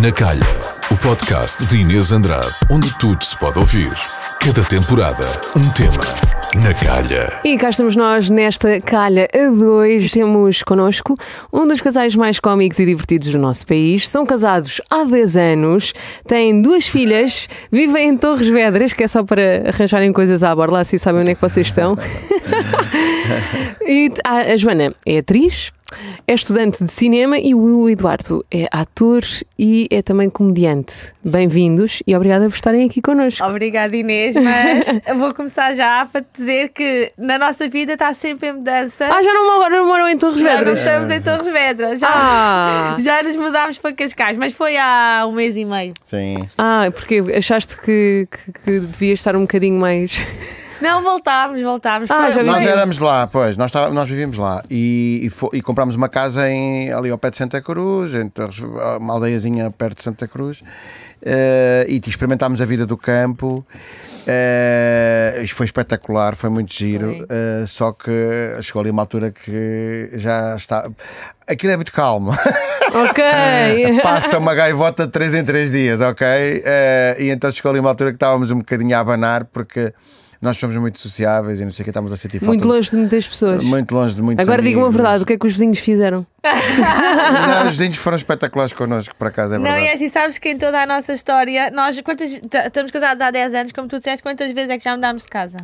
Na Calha, o podcast de Inês Andrade, onde tudo se pode ouvir. Cada temporada, um tema. Na calha. E cá estamos nós nesta calha a dois. Temos connosco um dos casais mais cómicos e divertidos do nosso país. São casados há 10 anos, têm duas filhas, vivem em Torres Vedras, que é só para arranjarem coisas à borla, assim sabem onde é que vocês estão. e ah, a Joana é atriz, é estudante de cinema e o Eduardo é ator e é também comediante. Bem-vindos e obrigada por estarem aqui connosco. Obrigada, Inês, mas vou começar já para te dizer que na nossa vida está sempre em mudança. Ah, já não moram, não moram em Torres Vedras? Já não estamos em Torres Vedras. Já, ah. já nos mudámos para Cascais, mas foi há um mês e meio. Sim. Ah, porque achaste que, que, que devias estar um bocadinho mais. Não, voltámos, voltámos. Ah, já nós éramos lá, pois, nós, tá, nós vivíamos lá e, e, e, comprámos uma casa em, ali ao pé de Santa Cruz, em uma aldeiazinha perto de Santa Cruz, uh, e tipo, experimentámos a vida do campo. Uh, foi espetacular, foi muito giro. Uh, só que chegou ali uma altura que já está. Aquilo é muito calmo. Ok. Passa uma gaivota de 3 em 3 dias, ok? Uh, e então chegou ali uma altura que estávamos um bocadinho a abanar porque nós somos muito sociáveis e não sei o que, estamos a sentir falta. Muito longe de muitas pessoas. Muito longe de muitas Agora digam a verdade, o que é que os vizinhos fizeram? não, os vizinhos foram espetaculares connosco, para casa é verdade. Não, e é assim, sabes que em toda a nossa história, nós quantas, estamos casados há 10 anos, como tu disseste, quantas vezes é que já mudámos de casa?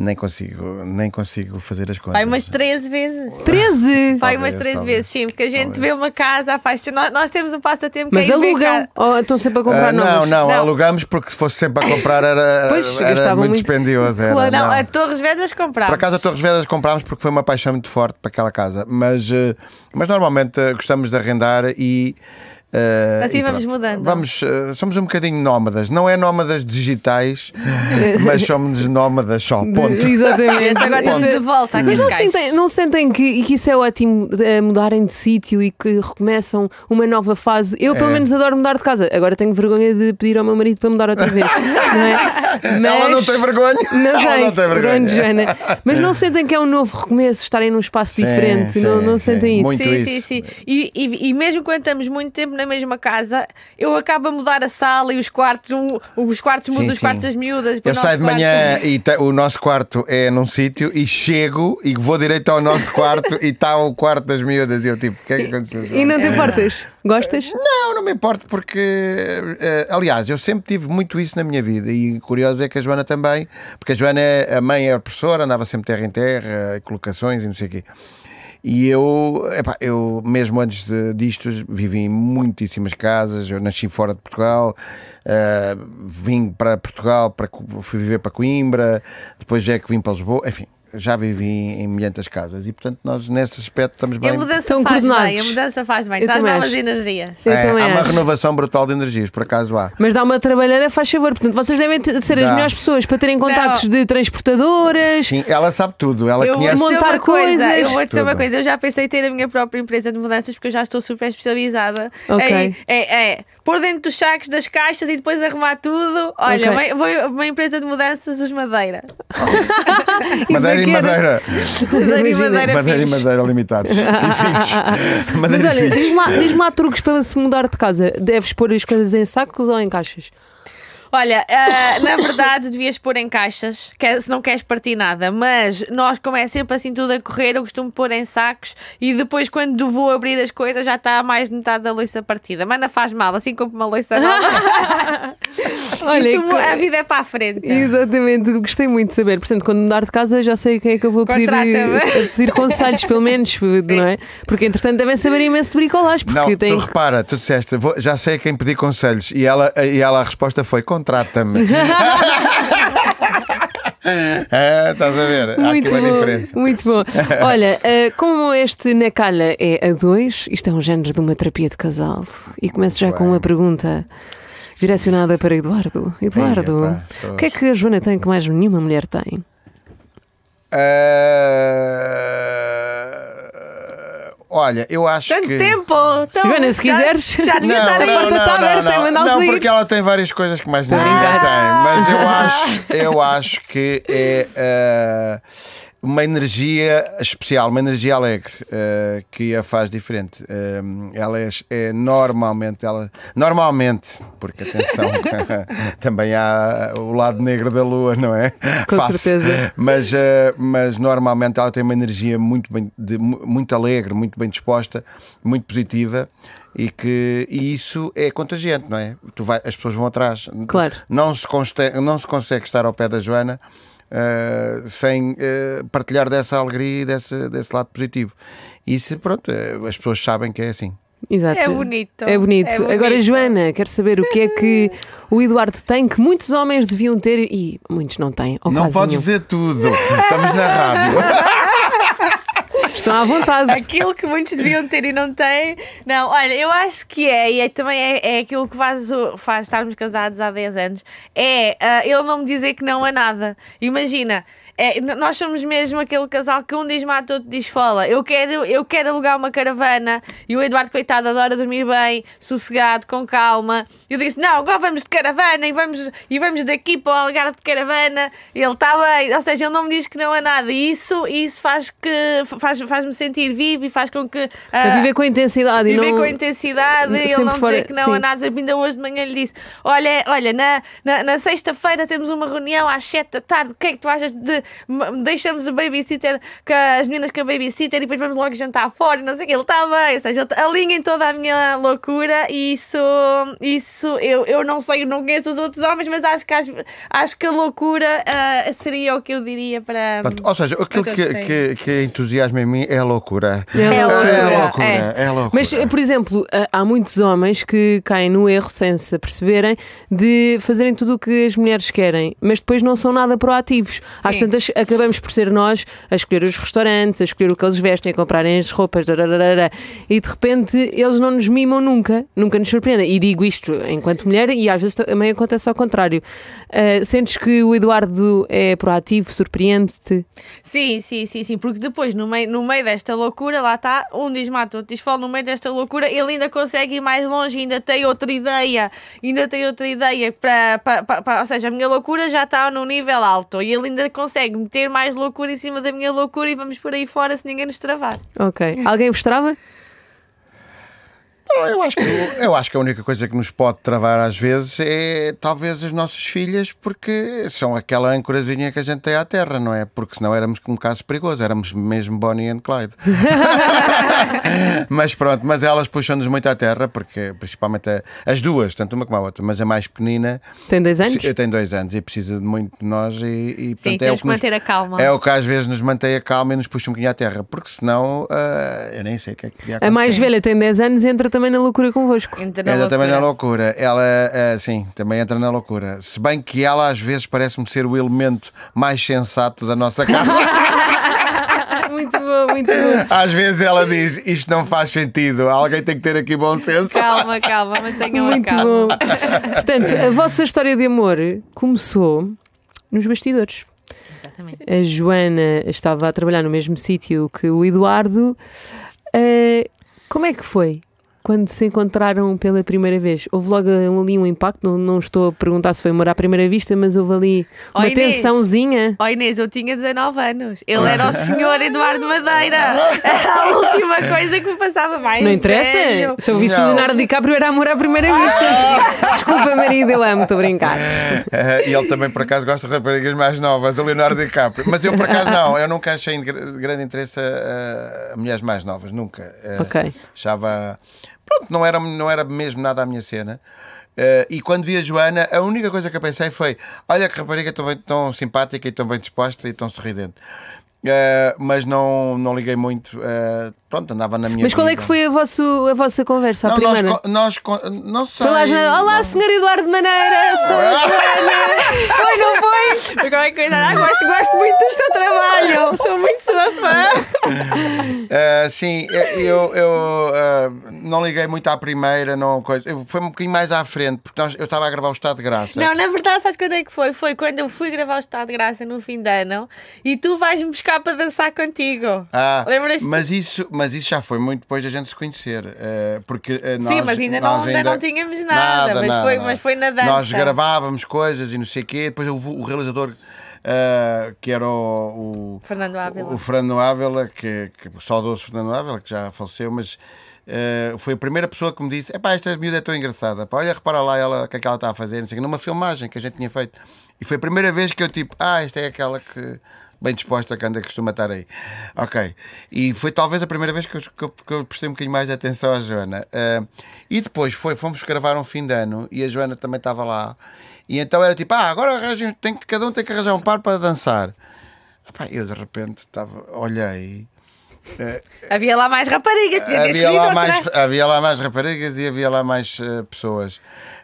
Nem consigo, nem consigo fazer as contas. Vai umas 13 vezes. 13? Vai umas 13 vezes, sim, porque a gente talvez. vê uma casa faz Nós, nós temos um passatempo Mas que é alugam ou estão sempre a comprar uh, não, não, não, alugamos porque se fosse sempre a comprar era, pois, era muito, muito dispendioso. Era, não, não, a Torres Vedras comprámos. Por acaso a Torres Vedras comprámos porque foi uma paixão muito forte para aquela casa. Mas, eh, mas normalmente eh, gostamos de arrendar e. Uh, assim vamos pronto. mudando. Vamos, uh, somos um bocadinho nómadas. Não é nómadas digitais, mas somos nómadas só. Ponto. Exatamente. Agora estamos de volta. Mas não sentem, não sentem que, que isso é ótimo é, mudarem de sítio e que recomeçam uma nova fase? Eu, pelo é. menos, adoro mudar de casa. Agora tenho vergonha de pedir ao meu marido para mudar outra vez. não é? mas... Ela não tem vergonha. Não tem, não tem vergonha. Mas não sentem que é um novo recomeço estarem num espaço sim, diferente? Sim, não, não sentem isso? Muito sim, isso. sim, sim. E, e, e mesmo quando estamos muito tempo na mesma casa, eu acabo a mudar a sala e os quartos, um, os quartos mudam os quartos das miúdas. Eu saio de manhã e o nosso quarto é num sítio e chego e vou direito ao nosso quarto e está o quarto das miúdas. E eu tipo, o que é que aconteceu? E não te importas? Gostas? Não, não me importo porque, eh, aliás, eu sempre tive muito isso na minha vida e curioso é que a Joana também, porque a Joana, é, a mãe é professora, andava sempre terra em terra, colocações e não sei o quê. E eu, epá, eu mesmo antes de, disto, vivi em muitíssimas casas. Eu nasci fora de Portugal, uh, vim para Portugal, para, fui viver para Coimbra, depois é que vim para Lisboa, enfim, já vivi em de casas e, portanto, nós nesse aspecto estamos bem. E a mudança faz bem, a mudança faz bem, está novas energias. É, há acho. uma renovação brutal de energias, por acaso há. Mas dá uma trabalheira, faz favor, portanto, vocês devem ser dá. as melhores pessoas para terem contactos Não. de transportadoras. Sim, ela sabe tudo, ela eu conhece montar coisas. eu vou dizer uma coisa, eu já pensei em ter a minha própria empresa de mudanças porque eu já estou super especializada. Ok. É, é, é pôr dentro dos sacos das caixas e depois arrumar tudo. Olha, okay. uma, uma empresa de mudanças, os Madeira. madeira, e madeira. madeira e Madeira. Madeira e Madeira limitados. madeira Mas olha, diz-me lá, diz lá truques para se mudar de casa. Deves pôr as coisas em sacos ou em caixas? Olha, uh, na verdade devias pôr em caixas, que, é, se não queres partir nada, mas nós, como é sempre assim tudo a correr, eu costumo pôr em sacos e depois quando vou abrir as coisas já está mais de metade da louça partida. Mas faz mal, assim compro uma louça nova. Isto, a vida é para a frente. Exatamente, gostei muito de saber. Portanto, quando mudar de casa já sei quem é que eu vou pedir, eh, pedir conselhos, pelo menos, Sim. não é? Porque entretanto devem saber imenso de bricolagem. Porque não, tem... tu repara, tu disseste, vou, já sei quem pedir conselhos e ela, e ela a resposta foi: contrata-me. ah, é, estás a ver? Muito Há aqui uma bom, diferença. Muito bom. Olha, uh, como este Na Calha é a dois, isto é um género de uma terapia de casal. E começo já com uma pergunta direcionada para Eduardo. Eduardo, Sim, o que é que a Joana tem que mais nenhuma mulher tem? Uh... Olha, eu acho Tanto que. tempo! Então, Joana, se já, quiseres. Já devia estar a porta está aberta e mandar Não, porque ela tem várias coisas que mais ninguém ah. tem. Mas eu acho, eu acho que é. Uh, uma energia especial, uma energia alegre uh, que a faz diferente. Uh, ela é, é, normalmente, ela normalmente, porque atenção, também há o lado negro da lua, não é? Com certeza. Mas, uh, mas normalmente ela tem uma energia muito bem, de, muito alegre, muito bem disposta, muito positiva e que e isso é contagiante, não é? Tu vai, as pessoas vão atrás. Claro. Não se, conste, não se consegue estar ao pé da Joana uh, sem uh, partilhar dessa alegria e desse, desse lado positivo. Isso, pronto, eh, as pessoas sabem que é assim. Exato. É bonito. é bonito. É bonito. Agora, Joana, quero saber o que é que o Eduardo tem que muitos homens deviam ter e muitos não têm. Não podes nenhum. dizer tudo. Estamos na rádio. estão à vontade. aquilo que muitos deviam ter e não têm. Não, olha, eu acho que é, e é, também é, é aquilo que faz, faz estarmos casados há 10 anos. É uh, ele não me dizer que não a nada. Imagina, é, nós somos mesmo aquele casal que um diz mata, outro diz fala. Eu quero, eu quero alugar uma caravana e o Eduardo, coitado, adora dormir bem, sossegado, com calma. Eu disse: Não, agora vamos de caravana e vamos, e vamos daqui para o Algarve de caravana. E ele está bem, ou seja, ele não me diz que não é nada. E isso, isso faz que faz-me faz sentir vivo e faz com que. Uh, viver com intensidade, Viver não... com intensidade, e ele não for... dizer que não é nada. Ainda hoje de manhã lhe disse: Olha, olha na, na, na sexta-feira temos uma reunião às sete da tarde, o que é que tu achas de deixamos a babysitter, que as meninas com a babysitter e depois vamos logo jantar fora, não sei o que, ele está bem, ou seja, alinhem toda a minha loucura e isso, isso eu, eu não sei, não conheço os outros homens, mas acho que, acho, acho que a loucura uh, seria o que eu diria para. Pronto, ou seja, aquilo que, que, que, entusiasma em mim é a loucura. É a loucura. É a loucura. É. É a loucura. Mas, eh, por exemplo, eh, há muitos homens que caem no erro sem se aperceberem de fazerem tudo o que as mulheres querem, mas depois não são nada proativos. Às tantas acabamos por ser nós a escolher os restaurantes, a escolher o que eles vestem, a comprarem as roupas, dararara, e de repente eles não nos mimam nunca, nunca nos surpreendem. E digo isto enquanto mulher e às vezes também acontece ao contrário. Uh, sentes que o Eduardo é proativo, surpreende-te? Sim, sim, sim, sim, porque depois no meio, no meio desta loucura, lá está, um diz mata, outro diz fala, no meio desta loucura ele ainda consegue ir mais longe, ainda tem outra ideia, ainda tem outra ideia, para, para, para, ou seja, a minha loucura já está num nível alto e ele ainda consegue consegue meter mais loucura em cima da minha loucura e vamos por aí fora se ninguém nos travar. Ok. Alguém vos trava? Não, eu acho, que, eu acho que a única coisa que nos pode travar às vezes é talvez as nossas filhas, porque são aquela âncorazinha que a gente tem à terra, não é? Porque senão éramos um caso perigoso, éramos mesmo Bonnie and Clyde. mas pronto, mas elas puxam-nos muito à terra, porque principalmente a, as duas, tanto uma como a outra, mas a mais pequenina. Tem dois anos? Tem dois anos e precisa de muito de nós e, e portanto, Sim, é temos é que, que manter nos, a calma. É o que às vezes nos mantém a calma e nos puxa um bocadinho à terra, porque senão uh, eu nem sei o que é que podia acontecer. A mais velha tem 10 anos e entra também na loucura convosco. Entra, na entra loucura. também na loucura. Ela, uh, sim, também entra na loucura. Se bem que ela às vezes parece-me ser o elemento mais sensato da nossa casa. muito bom, muito bom. Às vezes ela diz: Isto não faz sentido, alguém tem que ter aqui bom senso. Calma, calma, mantenha muito calma. Bom. Portanto, a vossa história de amor começou nos bastidores. Exatamente. A Joana estava a trabalhar no mesmo sítio que o Eduardo. Uh, como é que foi? quando se encontraram pela primeira vez, houve logo ali um impacto. Não, não estou a perguntar se foi amor à primeira vista, mas houve ali uma oh, Inês. tensãozinha. Oh Inês, eu tinha 19 anos. Ele ah. era o senhor Eduardo Madeira. Era a última coisa que me passava mais. Não interessa. Velho. Se eu visse o Leonardo DiCaprio, era amor à primeira ah. vista. Desculpa, marido, eu amo, estou a brincar. É, é, e ele também, por acaso, gosta de raparigas mais novas, o Leonardo DiCaprio. Mas eu, por acaso, não. Eu nunca achei de grande interesse a, eh, mulheres mais novas, nunca. Eh, ok. Achava Pronto, não era, não era mesmo nada a minha cena. Uh, e quando vi a Joana, a única coisa que eu pensei foi: olha que rapariga tão, bem, tão simpática e tão bem disposta e tão sorridente. Uh, mas não, não liguei muito. Uh, pronto, andava na minha Mas qual é que foi a, vosso, a vossa conversa, não, a primeira? Nós, nós, não sei. Olá, não. senhor Eduardo Maneira, sou a ah! Joana. foi, não foi? Por qualquer coisa, gosto, gosto muito do seu trabalho, sou muito sua fã. Uh, sim, eh, eu, eu uh, não liguei muito à primeira, não coisa. Eu, foi um bocadinho mais à frente, porque nós, eu estava a gravar o Estado de Graça. Não, na verdade, sabes quando é que foi? Foi quando eu fui gravar o Estado de Graça no fim de ano e tu vais-me buscar para dançar contigo. Ah, Lembras-te? Mas isso mas isso já foi muito depois da gente se conhecer. Eh, porque eh, nós, Sim, mas ainda, não, ainda, não tínhamos nada, nada mas, foi, nada mas foi na dança. Nós gravávamos coisas e não sei o quê, depois o realizador. Uh, que era o, o, Fernando Ávila, o Fernando Ávila que, que saudoso Fernando Ávila, que já faleceu, mas uh, foi a primeira pessoa que me disse: Epá, esta miúda é tão engraçada, pá, olha, repara lá ela, o que é que ela está a fazer, numa filmagem que a gente tinha feito. E foi a primeira vez que eu, tipo, ah, esta é aquela que bem disposta que anda costuma estar aí. Ok. E foi talvez a primeira vez que eu, que eu, que eu prestei um bocadinho mais de atenção à Joana. Uh, e depois foi, fomos gravar um fim de ano e a Joana também estava lá. E então era tipo, ah, agora tem que, cada um tem que arranjar um par para dançar. Epá, eu de repente estava, olhei é. havia lá mais raparigas. Havia lá mais, havia lá mais raparigas e havia lá mais uh, pessoas.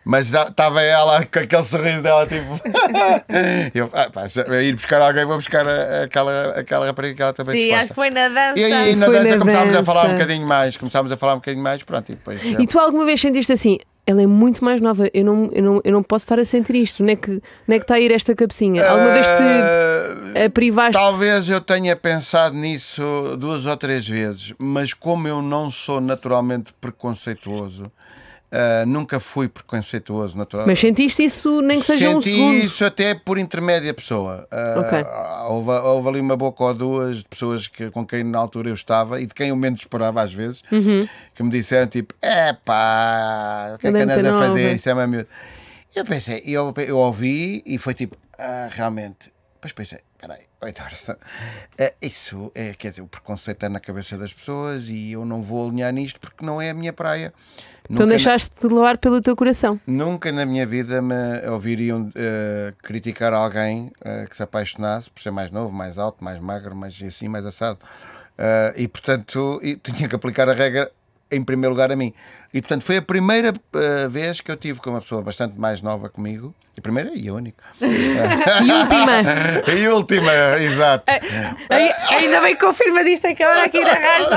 Mas estava ela com aquele sorriso dela, tipo. eu, ah, pá, ir buscar alguém, vou buscar a, aquela, aquela rapariga que ela também Sim, acho que foi na dança. E aí, na dança na começámos dança. a falar um bocadinho mais. Começámos a falar um bocadinho mais, pronto, e depois. E tu alguma vez sentiste assim, ela é muito mais nova. Eu não, eu não, eu não posso estar a sentir isto. Não é que, onde é que está a ir esta cabecinha? Alguma uh, vez te eh, privaste? Talvez eu tenha pensado nisso duas ou três vezes, mas como eu não sou naturalmente preconceituoso, ah, nunca fui preconceituoso, natural. Mas sentiste isso nem que seja Senti um segundo? Senti isso até por intermédia pessoa. Uh, okay. houve, houve, ali uma boca ou duas de pessoas que, com quem na altura eu estava e de quem eu menos esperava às vezes, uhum. que me disseram tipo, é pá, o que é que andas a fazer? Isso é uma miúda. Eu pensei, eu, eu ouvi e foi tipo, ah, realmente. Depois pensei, peraí, 8 eh, isso, é, quer dizer, o preconceito está na cabeça das pessoas e eu não vou alinhar nisto porque não é a minha praia. Então nunca deixaste na... de levar pelo teu coração? Nunca na minha vida me ouviriam uh, criticar alguém uh, que se apaixonasse por ser mais novo, mais alto, mais magro, mais assim, mais assado. Uh, e portanto, tinha que aplicar a regra em primeiro lugar a mim. E portanto foi a primeira uh, vez que eu tive com uma pessoa bastante mais nova comigo, e primeira e única. e última. e última, exato. Eh, ainda bem que confirma disto aquela é aqui da casa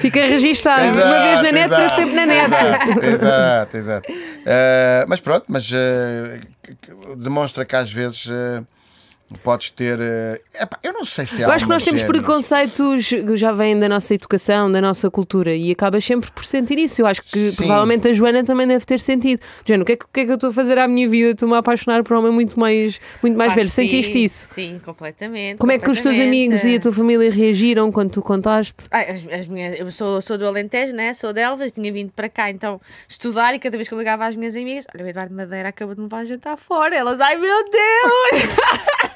Fica registado exato, uma vez na net exato, para sempre na net. Exato, exato. exato. Uh, mas pronto, mas uh, demonstra que às vezes. Uh, Podes ter. Eh, epá, eu não sei se há. Eu acho que nós temos género. preconceitos que já vêm da nossa educação, da nossa cultura e acabas sempre por sentir isso. Eu acho que Sim. provavelmente a Joana também deve ter sentido. Joana, o que é que, o que, é que eu estou a fazer à minha vida? Estou-me a apaixonar por um homem muito mais, muito mais ah, velho. Sim, Sentiste isso? Sim, completamente. Como é que os teus amigos e a tua família reagiram quando tu contaste? Ah, as, as minhas, eu sou, sou do Alentejo, né? sou de Elvas, tinha vindo para cá então estudar e cada vez que eu ligava às minhas amigas, olha, o Eduardo Madeira acabou de me levar jantar fora. Elas, ai meu Deus!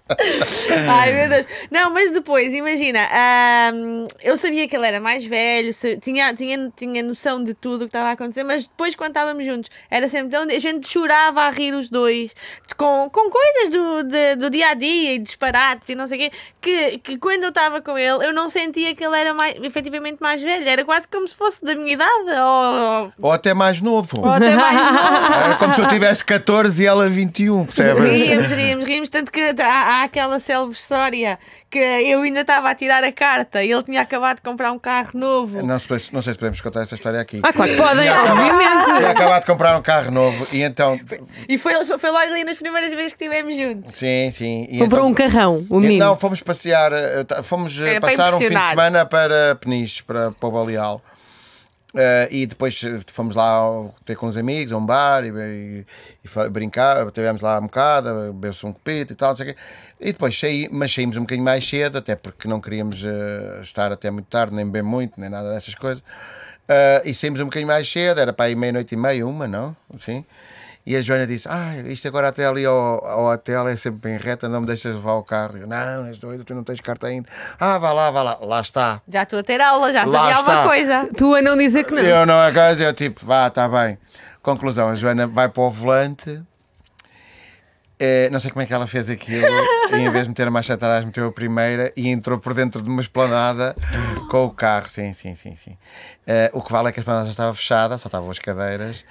Ai meu Deus. Não, mas depois, imagina, eu sabia que ele era mais velho, tinha, tinha, tinha noção de tudo o que estava a acontecer, mas depois, quando estávamos juntos, era sempre tão. A gente chorava a rir os dois, com, com coisas do, de, do dia a dia e disparates e não sei o quê, que, que quando eu estava com ele, eu não sentia que ele era mais, efetivamente mais velho, era quase como se fosse da minha idade. Ou, ou até mais novo. Ou até mais novo. Era como se eu tivesse 14 e ela 21, percebes? Ríamos, ríamos, ríamos, tanto que aquela célebre história que eu ainda estava a tirar a carta e ele tinha acabado de comprar um carro novo. Não, sei, não sei se podemos contar essa história aqui. Ah, claro que podem, obviamente. Tinha acabado de comprar um carro novo e então. E foi, foi logo ali nas primeiras vezes que estivemos juntos. Sim, sim. E Comprou então, um carrão, o menino. Então fomos passear, eh, eh, tá, fomos eh, Era passar um fim de semana para Peniche, para, para o Baleal. Uh, e depois eh, fomos lá ter com os amigos a um bar e, e, e brincar, estivemos lá um bocado, bebeu-se um copito e tal, E depois saí, mas saímos um bocadinho mais cedo, até porque não queríamos uh, estar até muito tarde, nem beber muito, nem nada dessas coisas. Uh, e saímos um bocadinho mais cedo, era para aí meia-noite e meia, uma, não? Sim. E a Joana disse: Ah, isto agora até ali ao, ao hotel é sempre bem reta, não me deixas levar o carro. Eu, não, és doido, tu não tens carta ainda. Ah, vá lá, vá lá, lá está. Já estou a ter aula, já lá sabia está. alguma coisa. Tu a não dizer que não. Eu não, a coisa, eu tipo, vá, está bem. Conclusão, a Joana vai para o volante eh, não sei como é que ela fez aquilo. e em vez de meter a marcha atrás, meteu a primeira e entrou por dentro de uma esplanada com o carro. Sim, sim, sim. sim. Uh, o que vale é que a esplanada já estava fechada, só estavam as cadeiras.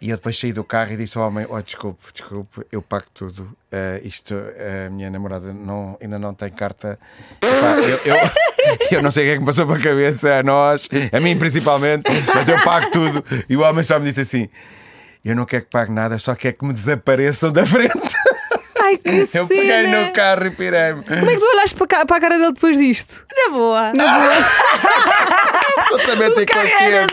E eu depois saí do carro e disse ao homem: Oh, desculpe, desculpe, eu pago tudo. Uh, isto, a minha namorada não, ainda não tem carta. Epá, eu, eu, eu, não sei o que é que me passou para a cabeça, a nós, a mim principalmente, mas eu pago tudo. E o homem só me disse assim. Eu não quero que pague nada, só quero que me desapareçam da frente. Ai, que Eu peguei no carro e pirei-me. Como é que tu olhaste para, para a cara dele depois disto? Na boa. Na boa. Tu então também que coquinha.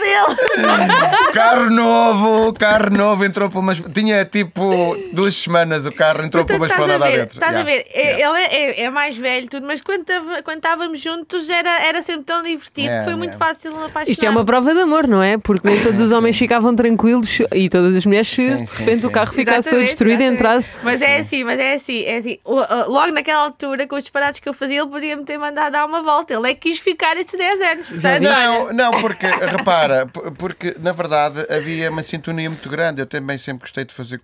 Carro novo, carro novo, entrou por uma. Tinha tipo duas semanas o carro, entrou por uma esplanada dentro. Estás yeah. a ver? É, yeah. Ele é, é, é, mais velho, tudo, mas quando estávamos juntos era, era sempre tão divertido yeah, que foi muito fácil apaixonar. Isto é uma prova de amor, não é? Porque nem todos os homens ficavam tranquilos e todas as mulheres, se de repente sim. o carro ficasse todo destruído e entrasse. Mas é assim, mas é assim, é assim. Logo naquela altura, com os disparados que eu fazia, ele podia me ter mandado dar uma volta. Ele é que quis ficar estes 10 anos. Portanto, não, não, porque, repara, porque na verdade havia uma sintonia muito grande. Eu também sempre gostei de fazer,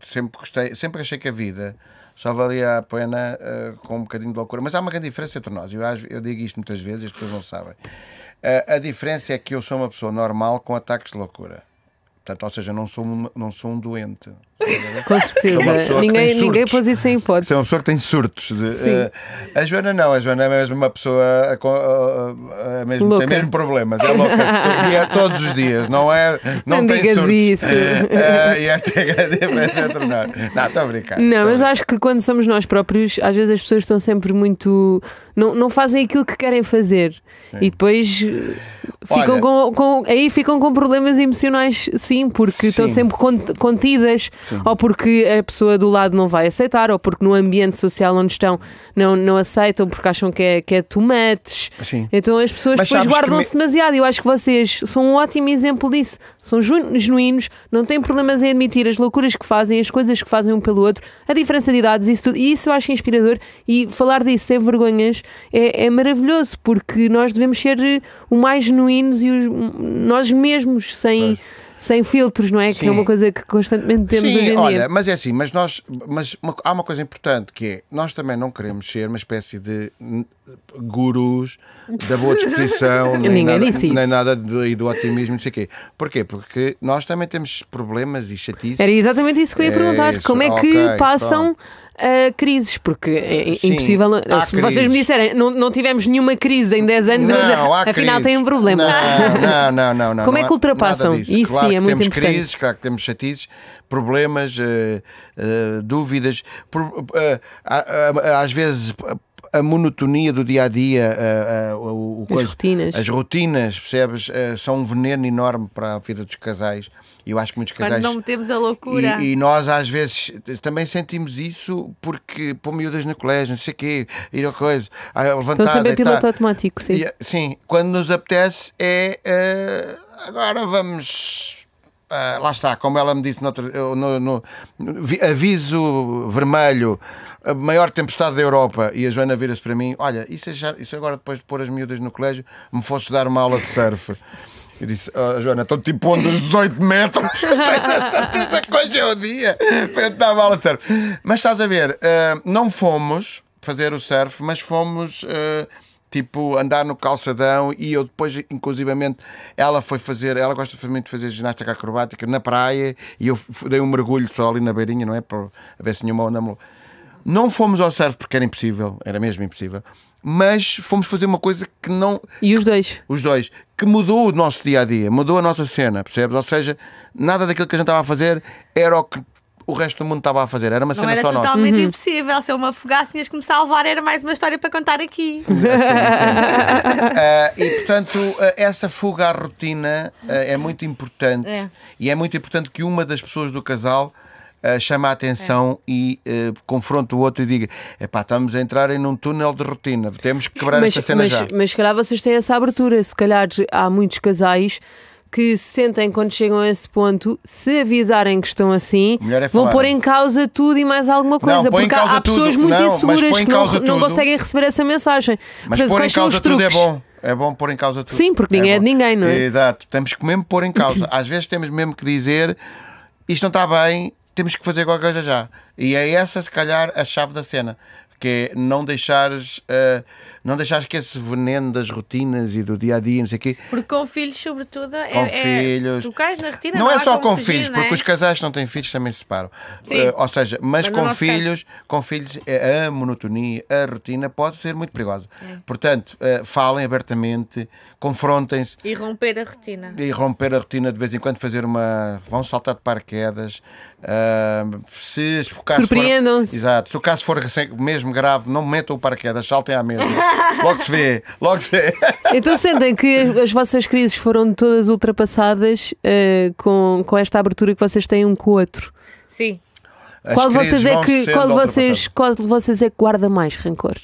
sempre gostei, sempre achei que a vida só valia a pena uh, com um bocadinho de loucura. Mas há uma grande diferença entre nós. Eu, eu digo isto muitas vezes, as pessoas não sabem. Uh, a diferença é que eu sou uma pessoa normal com ataques de loucura. Portanto, ou seja, não sou um, não sou um doente. Com certeza. Ninguém, ninguém pôs isso em hipótese. Você é uma pessoa que tem surtos. De, uh, a Joana não, a Joana é mesmo uma pessoa a, a, a mesmo, tem mesmo problemas. É louca dia, todos os dias, não é? Não, não tem digas surtos. isso. Uh, uh, e esta é tornar. Não, estou a brincar. Não, mas acho que quando somos nós próprios, às vezes as pessoas estão sempre muito. Não, não fazem aquilo que querem fazer Sim. e depois Olha, ficam com, com, aí ficam com problemas emocionais, sim, porque sim. estão sempre contidas Sim. ou porque a pessoa do lado não vai aceitar, ou porque no ambiente social onde estão não, não aceitam, porque acham que é, que é tomates. Sim. Então as pessoas Mas depois guardam-se me... demasiado. Eu acho que vocês são um ótimo exemplo disso. São genuínos, não têm problemas em admitir as loucuras que fazem, as coisas que fazem um pelo outro, a diferença de idades, isso tudo. E isso eu acho inspirador. E falar disso sem vergonhas é, é maravilhoso, porque nós devemos ser eh, o mais genuínos e os, nós mesmos, sem sem filtros, não é? Sim. Que é uma coisa que constantemente temos Sim, hoje em olha, dia. Mas é assim, mas nós mas uma, há uma coisa importante que é nós também não queremos ser uma espécie de gurus da boa disposição, nem, nada, nem nada do, e do otimismo, não sei o quê. Porquê? Porque nós também temos problemas e chatices. Era exatamente isso que eu ia é perguntar. Isso. Como é que okay, passam. Pronto a crises, porque é Sim, impossível. Se vocês me disserem, não, não tivemos nenhuma crise em 10 anos, não, afinal tem um problema. Não, não, não. não Como é que ultrapassam? Isso claro sim, é muito temos importante. crises, claro que temos chatices, problemas, uh, uh, dúvidas. Por, eh, às vezes a monotonia do dia a dia, o, as rotinas. As rotinas, percebes? são um veneno enorme para a vida dos casais. Eu acho que muitos casais. Quando não metemos a loucura. E, e, nós, às vezes, também sentimos isso porque pôr miúdas no colégio, não sei o quê, ir a coisa, a levantar. Estou a saber piloto automático, sim. E, eh, sim, quando nos apetece é. Uh, agora vamos. Uh, lá está, como ela me disse no, no, no, aviso vermelho, a maior tempestade da Europa, e a Joana vira-se para mim: Olha, isso, é já, isso é agora depois de pôr as miúdas no colégio, me fosse dar uma aula de surf. E disse, oh, Joana, estou tipo onde os 18 metros, tens a certeza que hoje é o dia para eu te a surf. Mas estás a ver, uh, não fomos fazer o surf, mas fomos... Uh, tipo andar no calçadão e eu depois inclusivamente ela foi fazer ela gosta muito de fazer ginástica acrobática na praia e eu dei um mergulho só ali na beirinha não é para ver se nenhuma onda não fomos ao serve porque era impossível, era mesmo impossível, mas fomos fazer uma coisa que não. E os dois? Os dois. Que mudou o nosso dia a dia, mudou a nossa cena, percebes? Ou seja, nada daquilo que a gente estava a fazer era o que o resto do mundo estava a fazer. Era uma não cena era só nossa. Era totalmente uhum. impossível. Se eu me afogasse, tinhas que me salvar. Era mais uma história para contar aqui. Sim, sim. uh, e portanto, uh, essa fuga à rotina uh, é muito importante. É. E é muito importante que uma das pessoas do casal chama a atenção é. e uh, confronta o outro e diga: epá, estamos a entrar em um túnel de rotina, temos que quebrar mas, esta cena mas, já. Mas se calhar vocês têm essa abertura, se calhar há muitos casais que sentem quando chegam a esse ponto, se avisarem que estão assim, é vão pôr em causa tudo e mais alguma coisa. Não, porque há, há pessoas muito não, inseguras que não, não, conseguem receber essa mensagem. Mas Portanto, pôr em causa tudo é bom. É bom pôr em causa tudo. Sim, porque é ninguém é, é de ninguém, não é? Exato. Temos que mesmo pôr em causa. Às vezes temos mesmo que dizer isto não está bem, temos que fazer qualquer coisa já. E é essa, se calhar, a chave da cena que é não deixares, uh, não deixares que esse veneno das rotinas e do dia a dia, não sei o quê. Porque com filhos, sobretudo, é, com é, filhos. É, tu cais na rotina, não, não é só com fugir, filhos, é? porque os casais que não têm filhos também se separam. Uh, ou seja, mas, mas com, filhos, com filhos, com é, filhos, a monotonia, a rotina pode ser muito perigosa. É. Portanto, uh, falem abertamente, confrontem-se. E romper a rotina. E romper a rotina de vez em quando, fazer uma. vão saltar de paraquedas. Uh, se, se o Surpreendam-se. Exato. Se o caso for mesmo mesmo grave, não metam o paraquedas, saltem à mesa. Logo se vê, logo se vê. Então sentem que as vossas crises foram todas ultrapassadas uh, com, com esta abertura que vocês têm um com o outro. Sim. As qual de vocês, é que, qual, vocês, qual de vocês é que guarda mais rancor?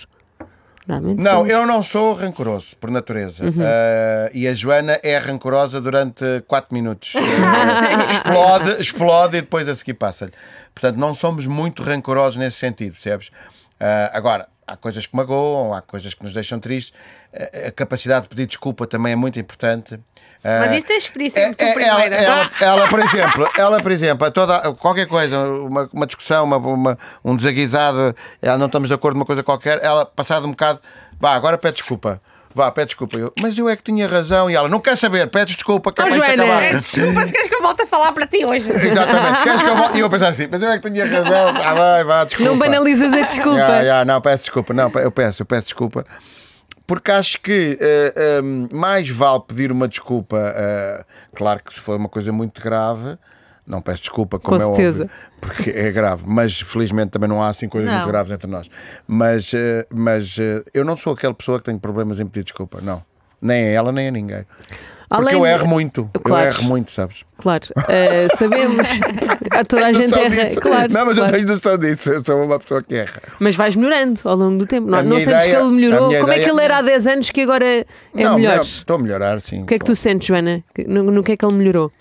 não, eu não sou rancoroso, por natureza. Uhum. Uh, e a Joana é rancorosa durante 4 minutos. Eh, explode, explode e depois a seguir passa-lhe. Portanto, não somos muito rancorosos nesse sentido, percebes? Ah, agora, há coisas que magoam, há coisas que nos deixam tristes. Ah, a capacidade de pedir desculpa também é muito importante. Ah, Mas isto é expedição é, é, ela, ela, ela, por exemplo, ela, por exemplo, toda, qualquer coisa, uma, uma discussão, uma, uma, um desaguisado, ela não estamos de acordo uma coisa qualquer, ela, passado um bocado, vá, agora pede desculpa. Vá, pede desculpa. Eu, mas eu é que tinha razão. E ela, não quer saber, pede desculpa, cá é oh, para Joana, Desculpa, se queres que eu volte a falar para ti hoje. Exatamente, se queres que eu volte. E eu pensar assim, mas eu é que tinha razão. Ah, vai, vá, desculpa. Não banalizas a desculpa. Yeah, yeah, não, peço desculpa, não, eu peço, eu peço desculpa. Porque acho que uh, eh, um, eh, mais vale pedir uma desculpa, uh, claro que se for uma coisa muito grave, não peço desculpa, como Com é certeza. óbvio, porque é grave, mas felizmente também não há assim coisas não. muito graves entre nós. Mas, eh, mas eh, eu não sou aquela pessoa que tem problemas em pedir desculpa, não. Nem a ela, nem a ninguém. Porque Além eu erro muito, claro. eu erro muito, sabes? Claro, uh, sabemos. a toda a gente erra, disso. claro. Não, mas claro. eu tenho noção disso, eu sou uma pessoa que erra. Mas vais melhorando ao longo do tempo. Não, não ideia, sentes que ele melhorou? Como é que ele era há 10 anos que agora é não, melhor? Estou a melhorar, sim. O que é que tu sentes, Joana? No, no que é que ele melhorou?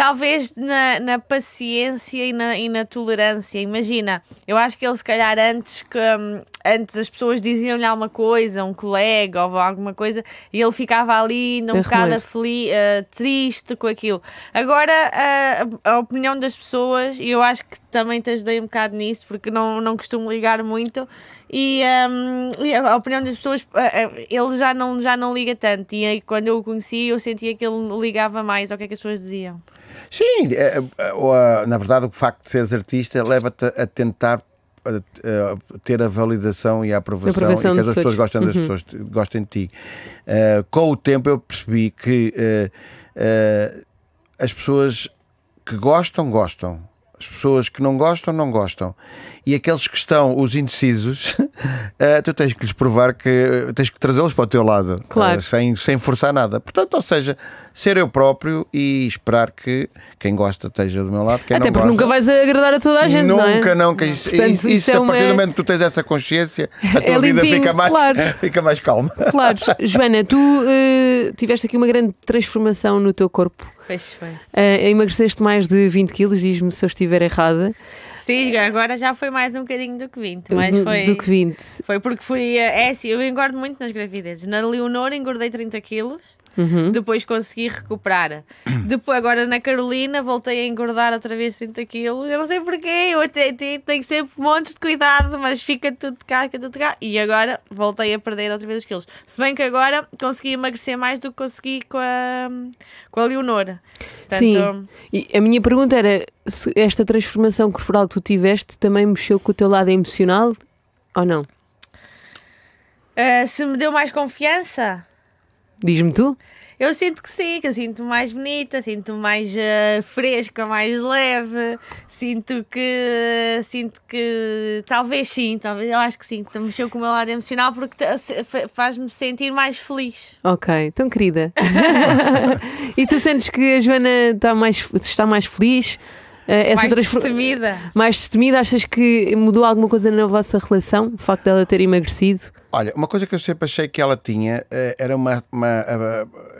talvez na, na paciência e na, e na tolerância. Imagina, eu acho que ele se calhar antes que hum, antes as pessoas diziam-lhe alguma coisa, um colega ou alguma coisa, e ele ficava ali num bocado afli, uh, triste com aquilo. Agora uh, a opinião das pessoas, e eu acho que também te ajudei um bocado nisso, porque não, não costumo ligar muito, e, um, e a opinião das pessoas, eh, ele já não, já não liga tanto, e aí, quando eu o conheci eu sentia que ele ligava mais ao que é que as pessoas diziam. Sim, é, é, na verdade o facto de seres artista leva-te a tentar a ter a validação e a aprovação, a aprovação e que as pessoas gostem, uhum. das pessoas gostem de ti. Uh, com o tempo eu percebi que uh, uh, as pessoas que gostam, gostam. As pessoas que não gostam, não gostam e aqueles que estão, os indecisos, uh, tu tens que lhes provar que tens que trazê-los para o teu lado, eh, claro. uh, sem, sem forçar nada. Portanto, ou seja, ser eu próprio e esperar que quem gosta esteja do meu lado. Até porque gosta, nunca vais agradar a toda a gente. Nunca, não é? nunca. Isso, isso, isso é a partir uma... do momento que tu tens essa consciência, a tua é limpinho, vida fica mais, claro. fica mais calma. Claro. Joana, tu uh, tiveste aqui uma grande transformação no teu corpo. Pois foi. Uh, emagreceste mais de 20 quilos, diz-me se eu estiver errada. Sim, agora já foi mais um bocadinho do que 20, mas uhum, foi. Do que 20. Foi porque fui. Eh, é assim, eu engordo muito nas gravidezes. Na Leonor engordei 30 quilos. Uhum. Depois consegui recuperar. Depois, agora na Carolina, voltei a engordar outra vez 30 quilos. Eu não sei porquê, eu até, tenho sempre montes de cuidado, mas fica tudo cá, fica tudo cá. E agora voltei a perder outra vez os quilos. Se bem que agora consegui emagrecer mais do que consegui com a, com a Leonora. Portanto, Sim. E a minha pergunta era se esta transformação corporal que tu tiveste também mexeu com o teu lado emocional ou não? Uh, se me deu mais confiança? Diz-me tu? Eu sinto que sim, que eu sinto mais bonita, sinto mais uh, fresca, mais leve, sinto que sinto que talvez sim, talvez eu acho que sim, que mexeu com o meu lado emocional porque faz-me sentir mais feliz. Ok, então querida. e tu sentes que a Joana está mais, está mais feliz? Eh, essa mais destemida. Mais destemida, achas que mudou alguma coisa na vossa relação? O facto dela ter emagrecido? Olha, uma coisa que eu sempre achei que ela tinha eh, era uma, uma,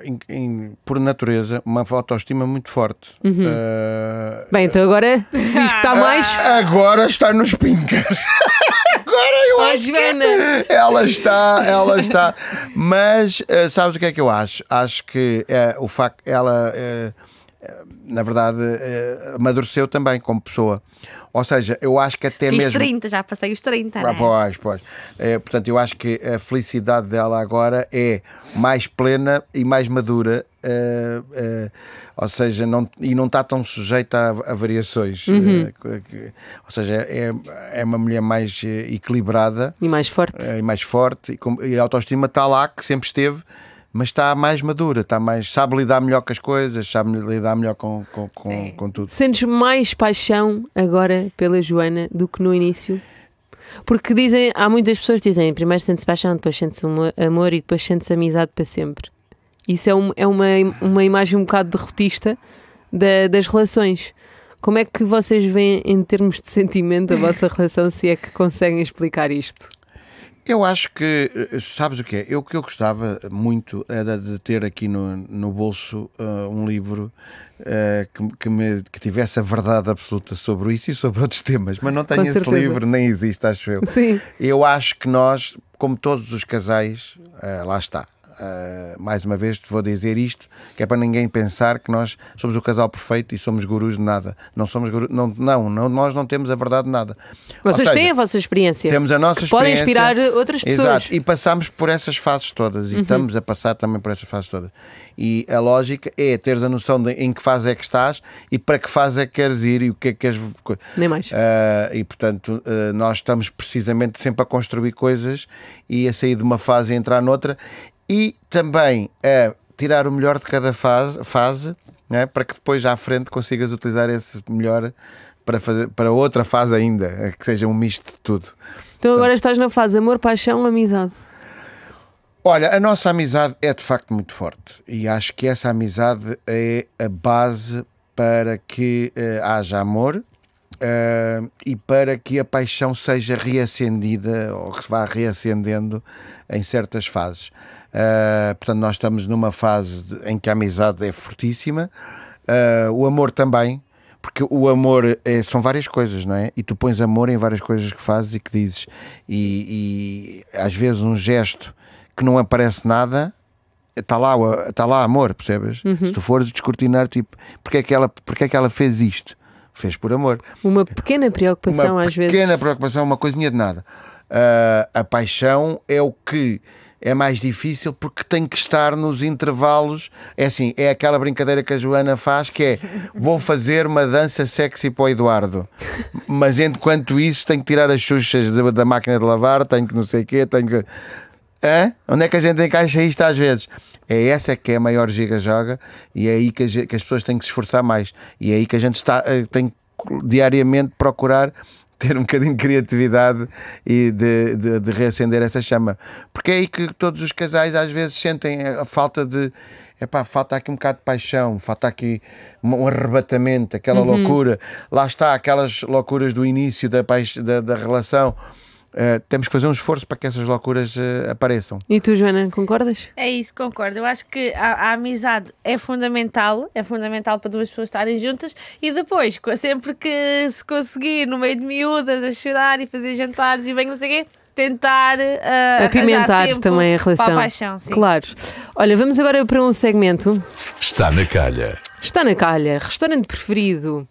in, eh, in, por natureza, uma autoestima muito forte. Uhum. Uh... Bem, então agora se diz que está ah, mais. Agora está nos pincas. agora eu acho Joana. que ela está, ela está. Mas sabes o que é que eu acho? Acho que é, o facto ela. Eh, na verdade, eh, amadureceu também como pessoa. Ou seja, eu acho que até Fiz mesmo. 30, já passei os 30. Ah, é? Pois, pois. É, portanto, eu acho que a felicidade dela agora é mais plena e mais madura. Uh, uh, ou seja, não, e não está tão sujeita a, a variações. Uhum. Uh, que, ou seja, é, é uma mulher mais equilibrada e mais forte. e mais forte, e, com, e a autoestima está lá, que sempre esteve mas está mais madura, está mais, sabe lidar melhor com as coisas, sabe lidar melhor com, com, com, com tudo. Sentes mais paixão agora pela Joana do que no início? Porque dizem, há muitas pessoas que dizem primeiro sentes paixão, depois sentes amor e depois sentes amizade para sempre. Isso é, um, é uma, uma imagem um bocado derrotista da, das relações. Como é que vocês veem em termos de sentimento a vossa relação, se é que conseguem explicar isto? Eu acho que, eh, sabes o que é? Eu que eu gostava muito era de ter aqui no, no bolso uh, um livro uh, que, que, me, que, tivesse a verdade absoluta sobre isso e sobre outros temas, mas não tenho esse livro, nem existe, acho eu. Sim. Eu acho que nós, como todos os casais, uh, lá está, uh, mais uma vez vou dizer isto, que é para ninguém pensar que nós somos o casal perfeito e somos gurus de nada. Não somos gurus, não, não, não, nós não temos a verdade de nada. Vocês seja, têm a vossa experiência. Temos a nossa experiência. Podem inspirar outras pessoas. Exato, e passamos por essas fases todas e uhum. estamos a passar também por essas fases todas. E a lógica é teres a noção de em que fase é que estás e para que fase é que queres ir e o que é que queres. Nem mais. Uh, e portanto, uh, nós estamos precisamente sempre a construir coisas e a sair de uma fase e entrar noutra e também a eh, tirar o melhor de cada fase, fase é? para que depois à frente consigas utilizar esse melhor para, fazer, para outra fase ainda, eh, que seja um misto de tudo. Então, agora estás na fase amor, paixão, amizade. Olha, a nossa amizade é de facto muito forte e acho que essa amizade é a base para que uh, haja amor, Uh, e para que a paixão seja reacendida ou que vá reacendendo em certas fases. Uh, portanto, nós estamos numa fase de, em que a amizade é fortíssima, uh, o amor também, porque o amor é, são várias coisas, não é? E tu pões amor em várias coisas que fazes e que dizes, e, e às vezes um gesto que não aparece nada está lá, tá lá amor, percebes? Uhum. Se tu fores descortinar, tipo, porque é, que ela, porque é que ela fez isto? Fez por amor. Uma pequena preocupação, uma às pequena vezes. Pequena preocupação, uma coisinha de nada. Uh, a paixão é o que é mais difícil porque tem que estar nos intervalos. É assim, é aquela brincadeira que a Joana faz que é vou fazer uma dança sexy para o Eduardo, mas enquanto isso tenho que tirar as xuxas da, da máquina de lavar, tenho que não sei o quê, tenho que. Hã? Onde é que a gente encaixa isto às vezes? É essa que é a maior giga-joga e é aí que, que, as pessoas têm que se esforçar mais. E é aí que a gente está, eh, tem que diariamente procurar ter um bocadinho de criatividade e de, de, de, reacender essa chama. Porque é aí que todos os casais às vezes sentem a falta de. Epá, falta aqui um bocado de paixão, falta aqui um arrebatamento, aquela uhum. loucura. Lá está, aquelas loucuras do início da, da, da relação. Eh, temos que fazer um esforço para que essas loucuras uh, apareçam. E tu, Joana, concordas? É isso, concordo. Eu acho que a, a, amizade é fundamental, é fundamental para duas pessoas estarem juntas e depois, sempre que se conseguir, no meio de miúdas, a chorar e fazer jantares e bem, não sei o quê, tentar uh, apimentar também a relação. Para a paixão, sim. Claro. Olha, vamos agora para um segmento. Está na calha. Está na calha. Restaurante preferido.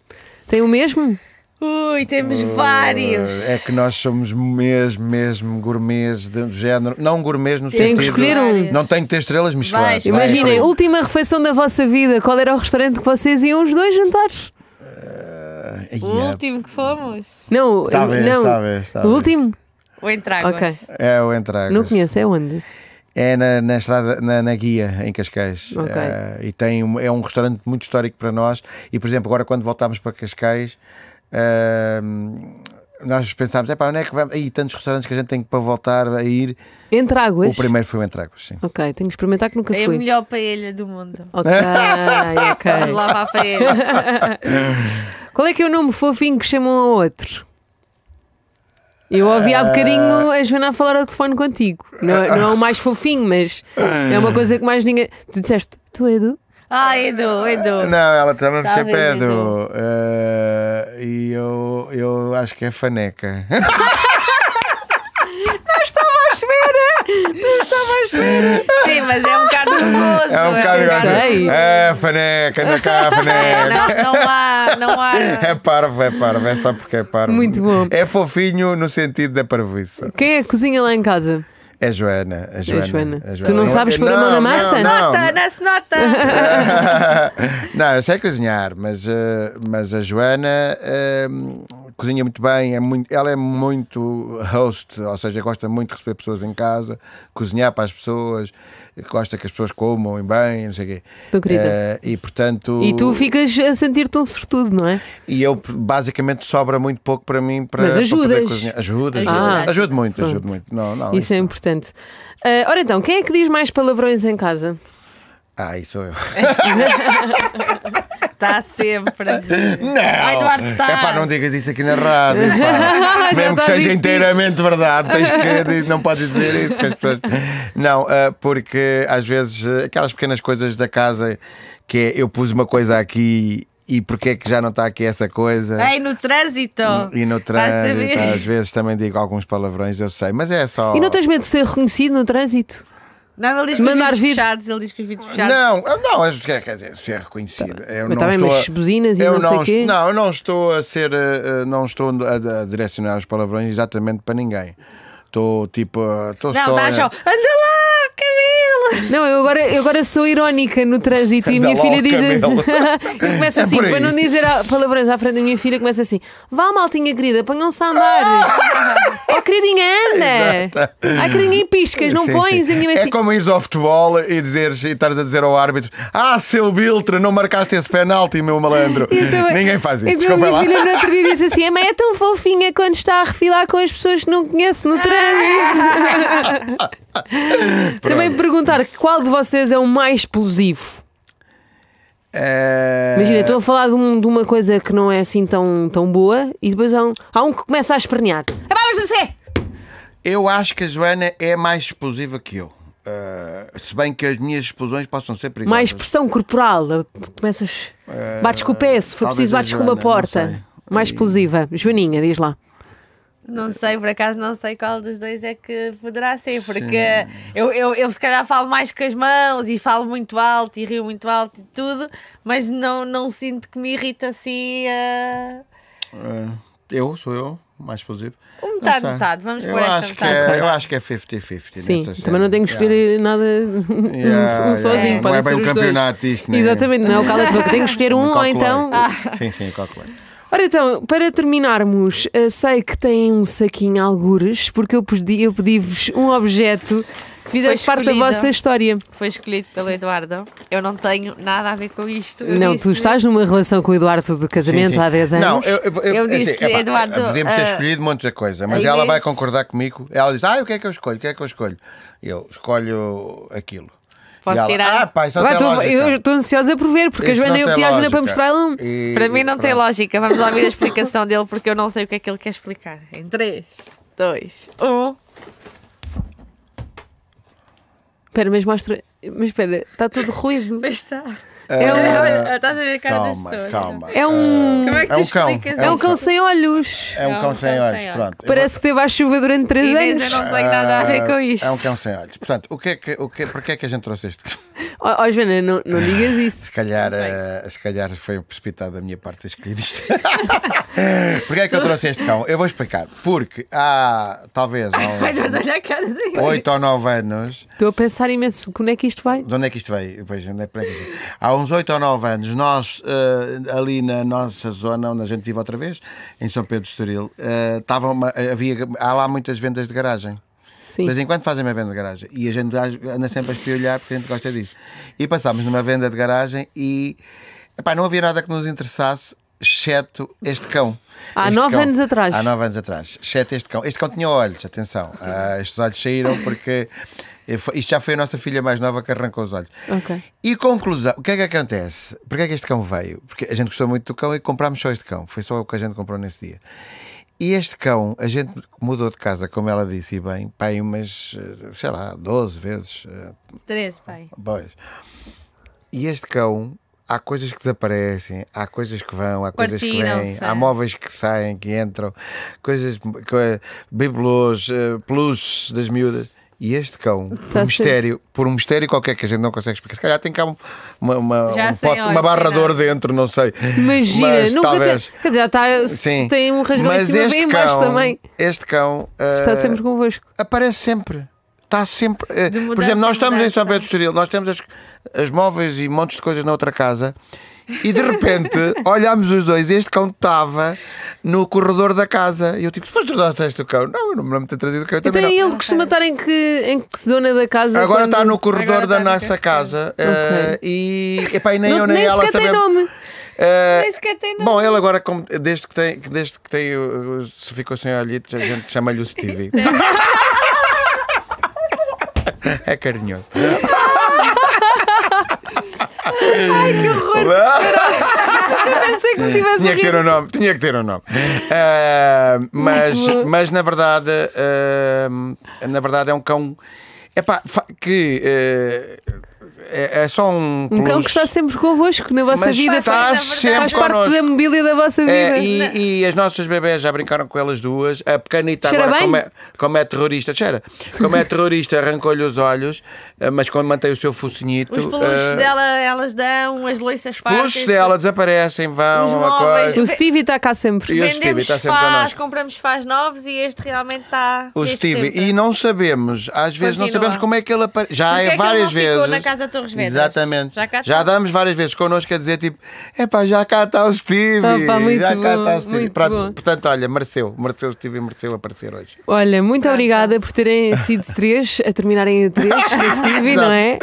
Tem o mesmo? Ui, temos uh, vários. É que nós somos mesmo, mesmo gourmets de género. Não gourmets no Tem sentido... Tem que escolher um. Não tem que ter estrelas Michelin. Imaginem, é última refeição da vossa vida. Qual era o restaurante que vocês iam os dois jantares? Uh, yeah. O é. último que fomos? Não, talvez, não. Talvez, talvez. O último? O Entragos. Okay. É o Entragos. Não conheço, é onde? É na, na estrada, na, na, Guia, em Cascais. Okay. Uh, e tem é um restaurante muito histórico para nós. E, por exemplo, agora quando voltámos para Cascais, Uh, nós pensámos, é pá, onde é que vamos? Aí tantos restaurantes que a gente tem para voltar a ir. Entre águas? O primeiro foi o Entre Águas, sim. Ok, tenho que experimentar que nunca fui. É a melhor paella do mundo. Ok, ok. Vamos lá para a paella. Qual é que é o nome fofinho que chamam a outro? Eu ouvi há bocadinho a Joana a falar ao telefone contigo. Não, é, não é o mais fofinho, mas é uma coisa que mais ninguém. Tu disseste, tu Edu? É ah, Edu, Edu. Não, ela também tá sempre Pedro Uh, e eu, eu acho que é faneca. não estava à espera! Não estava à espera! Sim, mas é um bocado nervoso. É um bocado é nervoso. É, faneca, anda cá, faneca. Não, não há, não há. É parvo, é parvo, é só porque é parvo. Muito bom. É fofinho no sentido da parvoíça. Quem é que cozinha lá em casa? É Joana, é Joana. É Joana. Joana. É tu não, sabes pôr a mão na massa? Não, não. não nota, não se nota! não, eu sei cozinhar, mas, uh, mas a Joana uh, cozinha muito bem, é muito, ela é muito host, ou seja, gosta muito de receber pessoas em casa, cozinhar para as pessoas, gosta que as pessoas comam bem, não sei o quê. Estou querida. Uh, e portanto. E tu ficas a sentir-te um sortudo, não é? E eu, basicamente, sobra muito pouco para mim para. Mas ajudas. Para ajuda, ajuda. Ah, ajuda muito, ajuda muito. Não, não, isso, é isso é importante. Uh, ora então, quem é que diz mais palavrões em casa? Ah, isso sou eu. Está sempre. Não! Ai, É pá, não digas isso aqui na rádio. Pá. Mesmo que seja inteiramente verdade, tens que. Não podes dizer isso. Pessoas... Não, ah, porque às vezes eh, aquelas pequenas coisas da casa que é eu pus uma coisa aqui e porquê é que já não está aqui essa coisa. Ei, no trânsito! E, e no trânsito, às vezes também digo alguns palavrões, eu sei, mas é só. E não tens medo de ser reconhecido no trânsito? Não, ele diz que Mandar os fechados, ele diz que os vídeos fechados. Não, não, é, quer dizer, ser reconhecido. Tá. Eu mas também tá buzinas e não, não sei quê. Não, eu não estou a ser, eh, não estou a, direcionar os palavrões exatamente para ninguém. Estou tipo. Eh, Tô não, só, tá só. Anda não, eu agora, eu agora sou irónica no trânsito e a minha filha diz assim. eu começo é assim, para não dizer palavrões à frente da minha filha, começa assim: vá, maltinha querida, ponham-se a andar. a querer dinheiro, anda! a querer piscas, não sim, pões sim. nenhuma minha É assim- como ires ao futebol e, dizeres, e estares a dizer ao árbitro: Ah, seu Biltre, não marcaste esse penalti, meu malandro. Então, ninguém faz isso. Então, minha lá. filha no outro dia disse assim: A mãe é tão fofinha quando está a refilar com as pessoas que não conhece no trânsito. Também perguntar qual de vocês é o mais explosivo. Eh, Imagina, estou a falar de, um, de, uma coisa que não é assim tão, tão boa e depois há um, há um que começa a espernear. É eu acho que a Joana é mais explosiva que eu. Uh, se bem que as minhas explosões possam ser perigosas. Mais pressão corporal. Eh, começas. Uh, bates com o pé, se for preciso, bates Joana, com uma porta. Mais explosiva. Joaninha, diz lá. Não sei, por acaso não sei qual dos dois é que poderá ser, porque eu, eu, eu se calhar falo mais com as mãos e falo muito alto e rio muito alto e tudo, mas não, não sinto que me irrita assim. Uh... eu, sou eu, mais explosivo. Um metade, metade, vamos eu por esta acho metade. Que é, eu acho que é 50-50. Sim, também não tenho que escolher yeah. nada yeah, um sozinho. Yeah. Não é bem um campeonato dois. isto, né? Exatamente, não é o cálculo, tenho que escolher um ou então. Ah. Sim, sim, calculei. Ora então, para terminarmos, eh, sei que tem um saquinho algures, porque eu pedi-vos eu pedi um objeto que fizesse parte da vossa história. Foi escolhido pelo Eduardo. Eu não tenho nada a ver com isto. Eu não, disse... tu estás numa relação com o Eduardo de casamento sim, sim. há 10 anos. Não, eu, eu, eu, eu disse, assim, é, Eduardo. Podemos ter eh, escolhido um monte de coisa, mas ela vai concordar comigo. Ela diz: Ah, o que é que eu escolho? O que é que eu escolho? Eu escolho aquilo posso tirar. Ah, pá, isso não tem tu, Eu estou ansiosa por ver, porque Isso a Joana e eu tem pedi à Joana para lógica. mostrar um. E- Para mim não tem lógica. Vamos lá ver a explicação dele, porque eu não sei o que é que ele quer explicar. Em 3, 2, 1. Espera, mas mostra. Mas espera, está tudo ruído. Mas está. É um... Estás a ver a cara calma, das Calma, É um. É Como é que é um cão. É um é cão sem olhos. É um é cão sem olhos, pronto. Parece que teve à chuva durante 3 anos. Eu não tenho nada a ver ah, com isto. É um cão sem olhos. Portanto, o que é que, o que, porquê é que a gente trouxe este Ó oh, Joana, não, não digas ah, isso. Se calhar, uh, se calhar foi precipitado da minha parte ter escolhido isto. Porquê é que eu trouxe este cão? Eu vou explicar. Porque há talvez há 8 ou 9 anos. Estou a pensar imenso Como é que isto vai. De onde é que isto vai? Pois, onde é que Há uns 8 ou 9 anos, nós uh, ali na nossa zona onde a gente vive outra vez, em São Pedro de Estoril, uh, uma, havia, há lá muitas vendas de garagem. Sim. De vez em quando fazem uma venda de garagem e a gente anda sempre a espiolhar porque a gente gosta disso. E passámos numa venda de garagem e epá, não havia nada que nos interessasse exceto este cão. Há este nove cão. anos atrás. Há nove anos atrás, exceto este cão. Este cão tinha olhos, atenção. Uh, estes olhos saíram porque isto já foi a nossa filha mais nova que arrancou os olhos. Okay. E conclusão, o que é que acontece? Porquê é que este cão veio? Porque a gente gostou muito do cão e comprámos só este cão. Foi só o que a gente comprou nesse dia. E este cão, a gente mudou de casa, como ela disse, e bem, pai, umas, eh, sei lá, 12 vezes. 13, eh, pai. Pois. E este cão, há coisas que desaparecem, há coisas que vão, há coisas que vêm, há móveis que saem, que entram, coisas, bibelôs, eh, peluches das miúdas. E este cão, tá por, um mistério, por um mistério qualquer que a gente não consegue explicar, se calhar tem cá uma, uma, já um pote, uma barrador dentro, não sei. Imagina, mas, nunca talvez, tem, Quer dizer, está, sim, tem um rasgão mas em cima, este cão, também. Este cão uh, está sempre convosco. Aparece sempre. Está sempre. Uh, por exemplo, nós estamos mudança. em São Pedro do Estoril, nós temos as, as móveis e montes de coisas na outra casa e de repente olhámos os dois este cão estava no corredor da casa. E eu tipo, foste trazer o cão? Não, eu não me lembro de ter trazido o cão. Então ele não. costuma estar em que, em que zona da casa? Agora quando... está no corredor da nossa casa. Eh, okay. Uh, e, epá, nem não, eu nem, nem ela sabemos. nome. Uh, nem sequer tem nome. Bom, ele agora, como, desde que tem, desde que tem, se ficou sem olhitos, a gente chama-lhe o Stevie. é carinhoso. Ai, que horror! Eu pensei que tivesse Tinha que ter um nome, tinha que ter um nome. Uh, mas, mas na verdade, uh, na verdade é um cão. que. Uh, é, é só um. Um cão que está sempre convosco na vossa Mas vida, está faz, sempre faz parte connosco. da mobília da vossa é, vida. É, e, e, as nossas bebés já brincaram com elas duas. A pequenita Cheira agora, como é, como é, terrorista, cheira, como é terrorista, arrancou-lhe os olhos, eh, mas quando mantém o seu focinhito. Os peluches uh, dela, elas dão, as loiças Os peluches dela desaparecem, vão. Móveis, o Stevie está cá sempre. E o Stevie está sempre faz, compramos faz novos e este realmente está. O Stevie, e não sabemos, às vezes Continua. não sabemos como é que ele aparece. Já é, é várias vezes. na casa toda Torres Vedras. Exatamente. Já, cá já damos várias vezes connosco a dizer tipo: é pá, já cá está o Steve. Opa, já bom, cá está o Steve. Pronto, portanto, olha, mereceu, mereceu o Steve e mereceu aparecer hoje. Olha, muito Pronto. obrigada por terem sido três, a terminarem a três Steve, não é?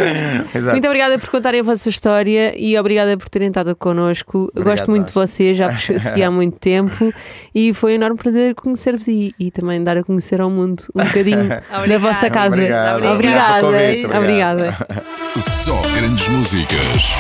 Exato. Muito obrigada por contarem a vossa história e obrigada por terem estado connosco. Obrigado, Gosto muito de vocês, já vos segui há muito tempo e foi um enorme prazer conhecer-vos e, e, também dar a conhecer ao mundo um bocadinho da vossa casa. Obrigado. Obrigada. Obrigada. Só grandes músicas.